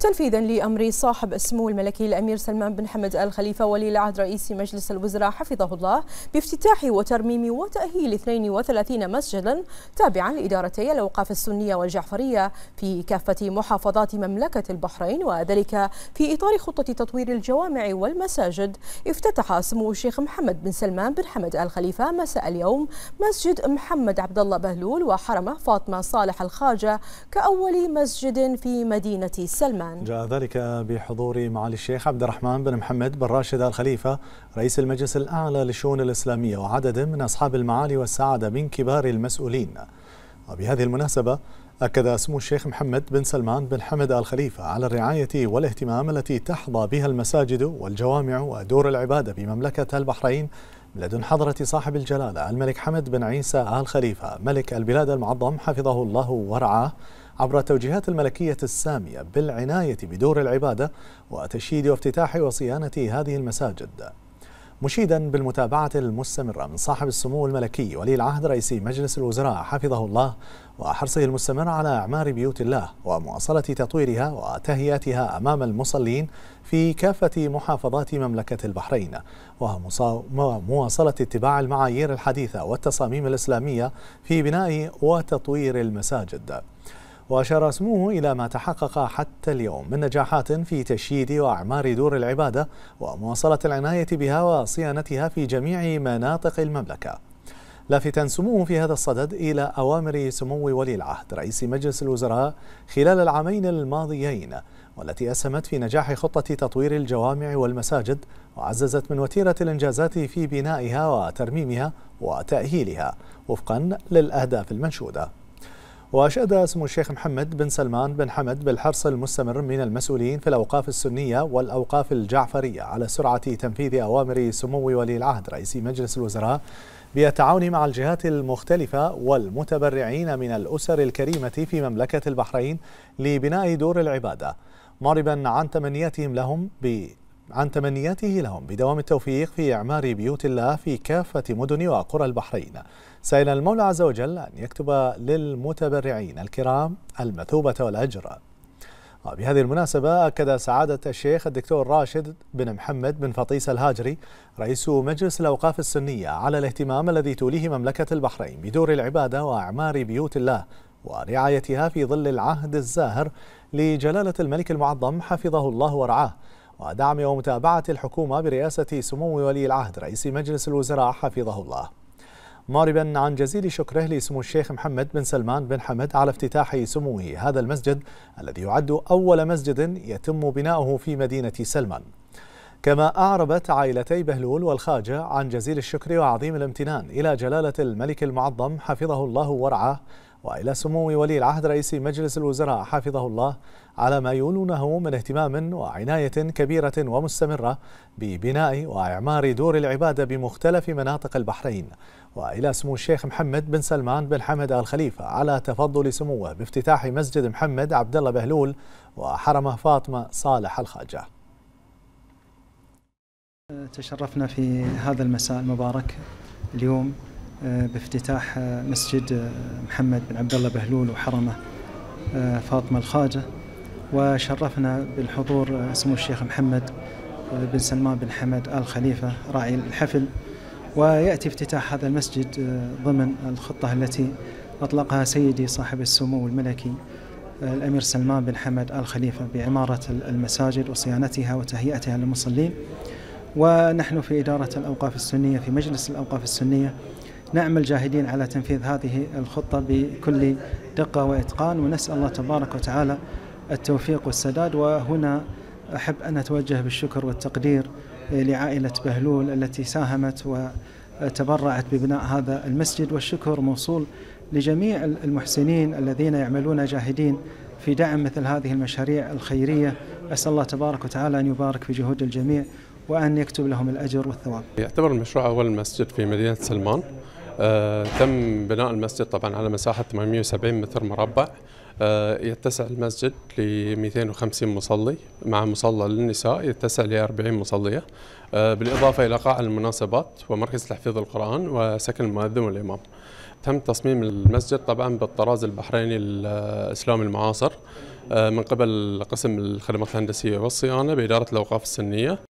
تنفيذا لأمر صاحب السمو الملكي الأمير سلمان بن حمد آل خليفة ولي العهد رئيس مجلس الوزراء حفظه الله بافتتاح وترميم وتأهيل 32 مسجدا تابعا لإدارتي الأوقاف السنية والجعفرية في كافة محافظات مملكة البحرين وذلك في إطار خطة تطوير الجوامع والمساجد افتتح سمو الشيخ محمد بن سلمان بن حمد آل خليفة مساء اليوم مسجد محمد عبد الله بهلول وحرمه فاطمة صالح الخاجة كأول مسجد في مدينة سلمان السودان جاء ذلك بحضور معالي الشيخ عبد الرحمن بن محمد بن راشد الخليفة رئيس المجلس الأعلى للشؤون الإسلامية وعدد من أصحاب المعالي والسعادة من كبار المسؤولين وبهذه المناسبة أكد سمو الشيخ محمد بن سلمان بن حمد آل خليفة على الرعاية والاهتمام التي تحظى بها المساجد والجوامع ودور العبادة بمملكة البحرين لدن حضرة صاحب الجلالة الملك حمد بن عيسى آل خليفة ملك البلاد المعظم حفظه الله ورعاه عبر التوجيهات الملكية السامية بالعناية بدور العبادة وتشييد وافتتاح وصيانة هذه المساجد مشيدا بالمتابعة المستمرة من صاحب السمو الملكي ولي العهد رئيس مجلس الوزراء حفظه الله وحرصه المستمر على أعمار بيوت الله ومواصلة تطويرها وتهياتها أمام المصلين في كافة محافظات مملكة البحرين ومواصلة اتباع المعايير الحديثة والتصاميم الإسلامية في بناء وتطوير المساجد وأشار سموه إلى ما تحقق حتى اليوم من نجاحات في تشييد وأعمار دور العبادة ومواصلة العناية بها وصيانتها في جميع مناطق المملكة لافتا سموه في هذا الصدد إلى أوامر سمو ولي العهد رئيس مجلس الوزراء خلال العامين الماضيين والتي أسهمت في نجاح خطة تطوير الجوامع والمساجد وعززت من وتيرة الإنجازات في بنائها وترميمها وتأهيلها وفقا للأهداف المنشودة وأشاد اسم الشيخ محمد بن سلمان بن حمد بالحرص المستمر من المسؤولين في الأوقاف السنية والأوقاف الجعفرية على سرعة تنفيذ أوامر سمو ولي العهد رئيس مجلس الوزراء بالتعاون مع الجهات المختلفة والمتبرعين من الأسر الكريمة في مملكة البحرين لبناء دور العبادة معربا عن تمنياتهم لهم ب عن تمنياته لهم بدوام التوفيق في إعمار بيوت الله في كافة مدن وقرى البحرين سائلا المولى عز وجل أن يكتب للمتبرعين الكرام المثوبة والأجر وبهذه المناسبة أكد سعادة الشيخ الدكتور راشد بن محمد بن فطيس الهاجري رئيس مجلس الأوقاف السنية على الاهتمام الذي توليه مملكة البحرين بدور العبادة وأعمار بيوت الله ورعايتها في ظل العهد الزاهر لجلالة الملك المعظم حفظه الله ورعاه ودعم ومتابعة الحكومة برئاسة سمو ولي العهد رئيس مجلس الوزراء حفظه الله معربا عن جزيل شكره لسمو الشيخ محمد بن سلمان بن حمد على افتتاح سموه هذا المسجد الذي يعد أول مسجد يتم بناؤه في مدينة سلمان كما أعربت عائلتي بهلول والخاجة عن جزيل الشكر وعظيم الامتنان إلى جلالة الملك المعظم حفظه الله ورعاه وإلى سمو ولي العهد رئيس مجلس الوزراء حافظه الله على ما يولونه من اهتمام وعناية كبيرة ومستمرة ببناء وإعمار دور العبادة بمختلف مناطق البحرين وإلى سمو الشيخ محمد بن سلمان بن حمد الخليفة على تفضل سموه بافتتاح مسجد محمد عبد الله بهلول وحرمه فاطمة صالح الخاجة تشرفنا في هذا المساء المبارك اليوم آه، بافتتاح آه، مسجد آه، محمد بن عبد الله بهلول وحرمه فاطمه الخاجه وشرفنا بالحضور سمو الشيخ محمد بن سلمان بن حمد ال خليفه راعي الحفل وياتي افتتاح هذا المسجد ضمن الخطه التي اطلقها سيدي صاحب السمو الملكي الامير سلمان بن حمد ال خليفه بعماره المساجد وصيانتها وتهيئتها للمصلين ونحن في اداره الاوقاف السنيه في مجلس الاوقاف السنيه نعمل جاهدين على تنفيذ هذه الخطة بكل دقة وإتقان ونسأل الله تبارك وتعالى التوفيق والسداد وهنا أحب أن أتوجه بالشكر والتقدير لعائلة بهلول التي ساهمت وتبرعت ببناء هذا المسجد والشكر موصول لجميع المحسنين الذين يعملون جاهدين في دعم مثل هذه المشاريع الخيرية أسأل الله تبارك وتعالى أن يبارك في جهود الجميع وأن يكتب لهم الأجر والثواب يعتبر المشروع أول مسجد في مدينة سلمان آه، تم بناء المسجد طبعا على مساحة 870 متر مربع آه، يتسع المسجد ل 250 مصلي مع مصلى للنساء يتسع ل 40 مصلية آه، بالإضافة إلى قاعة المناسبات ومركز تحفيظ القرآن وسكن المؤذن والإمام تم تصميم المسجد طبعا بالطراز البحريني الإسلامي المعاصر من قبل قسم الخدمات الهندسية والصيانة بإدارة الأوقاف السنية